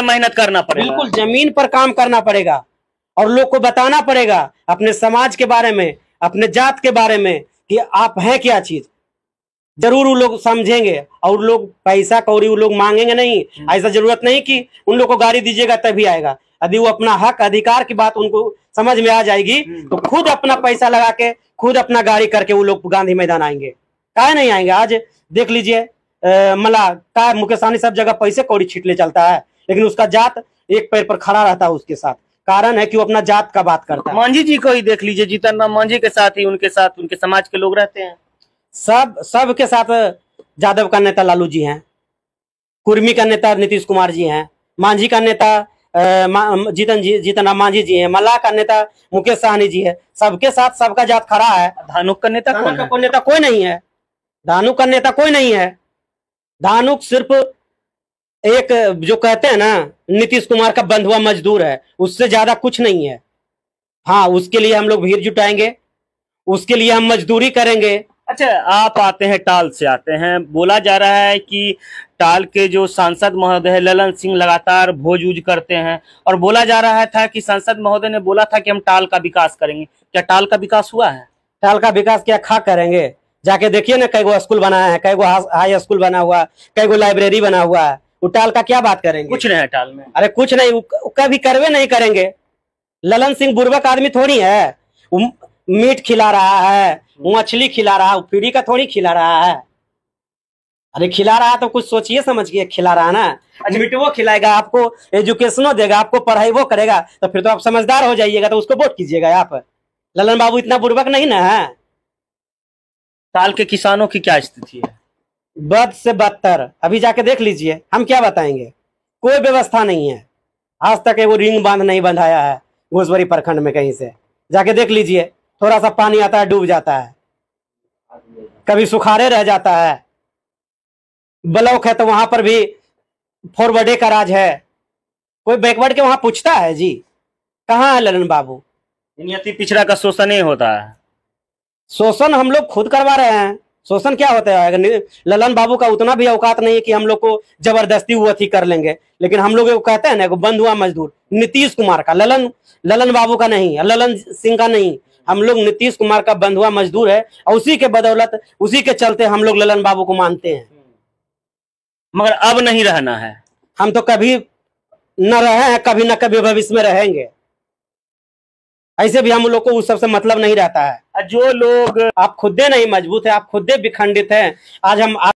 मेहनत करना पड़ेगा बिल्कुल जमीन पर काम करना पड़ेगा और लोग को बताना पड़ेगा अपने समाज के बारे में अपने जात के बारे में कि आप हैं क्या चीज जरूर वो लोग समझेंगे और लोग पैसा कौड़ी वो लोग मांगेंगे नहीं हम्म। ऐसा जरूरत नहीं कि उन लोग को गाड़ी दीजिएगा तभी आएगा यदि वो अपना हक अधिकार की बात उनको समझ में आ जाएगी हम्म। तो खुद अपना पैसा लगा के खुद अपना गाड़ी करके वो लोग गांधी मैदान आएंगे काहे नहीं आएंगे आज देख लीजिए मला का मुकेशानी सब जगह पैसे कौड़ी छिटले चलता है लेकिन उसका जात एक पैर पर खड़ा रहता है उसके साथ कारण है कि वो अपना जात का बात करता है मांझी जी को ही देख लीजिए जीतन राम मांझी के साथ ही उनके साथ उनके समाज के लोग रहते हैं सब सब के साथ जादव का नेता लालू जी हैं कुर्मी का नेता नीतीश कुमार जी हैं मांझी का नेता जीतन जी जीतन राम मांझी जी हैं मल्लाह का नेता मुकेश सहनी जी है सबके साथ सबका जात खड़ा है धानुक का नेता कोई नेता कोई नहीं है धानुक का नेता कोई नहीं है धानुक सिर्फ एक जो कहते हैं ना नीतीश कुमार का बंधुआ मजदूर है उससे ज्यादा कुछ नहीं है हाँ उसके लिए हम लोग भीड़ जुटाएंगे उसके लिए हम मजदूरी करेंगे अच्छा आप आते हैं टाल से आते हैं बोला जा रहा है कि टाल के जो सांसद महोदय ललन सिंह लगातार भोज उज करते हैं और बोला जा रहा था कि सांसद महोदय ने बोला था कि हम टाल का विकास करेंगे क्या टाल का विकास हुआ है टाल का विकास क्या खा करेंगे जाके देखिए ना कई गो स्कूल बनाया है कई गो हाई स्कूल बना हुआ कई गो लाइब्रेरी बना हुआ है उटाल का क्या बात करेंगे कुछ नहीं अटाल में अरे कुछ नहीं उसका भी करवे नहीं करेंगे ललन सिंह बुर्बक आदमी थोड़ी है मीट खिला रहा है मछली खिला रहा है फिरी का थोड़ी खिला रहा है अरे खिला रहा तो कुछ सोचिए समझिए खिला रहा ना मीट वो खिलाएगा आपको एजुकेशनो देगा आपको पढ़ाई वो करेगा तो फिर तो आप समझदार हो जाइएगा तो उसको वोट कीजिएगा आप ललन बाबू इतना बुर्बक नहीं ना है साल के किसानों की क्या स्थिति है बद से बदतर अभी जाके देख लीजिए हम क्या बताएंगे कोई व्यवस्था नहीं है आज तक वो रिंग बांध नहीं बंधाया है घोसवरी प्रखंड में कहीं से जाके देख लीजिए थोड़ा सा पानी आता है डूब जाता है कभी सुखारे रह जाता है ब्लॉक है तो वहां पर भी फॉरवर्डे का राज है कोई बैकवर्ड के वहां पूछता है जी कहाँ है ललन बाबू अति पिछड़ा का शोषण ही होता है शोषण हम लोग खुद करवा रहे हैं शोषण क्या होता है अगर ललन बाबू का उतना भी औकात नहीं है कि हम लोग को जबरदस्ती वो अथी कर लेंगे लेकिन हम लोग कहते हैं ना बंद हुआ मजदूर नीतीश कुमार का ललन ललन बाबू का नहीं ललन सिंह का नहीं हम लोग नीतीश कुमार का बंद हुआ मजदूर है और उसी के बदौलत उसी के चलते हम लोग ललन बाबू को मानते हैं मगर अब नहीं रहना है हम तो कभी न रहे हैं कभी ना कभी भविष्य में रहेंगे ऐसे भी हम लोग को उस सबसे मतलब नहीं रहता है जो लोग आप खुदे नहीं मजबूत है आप खुदे विखंडित है आज हम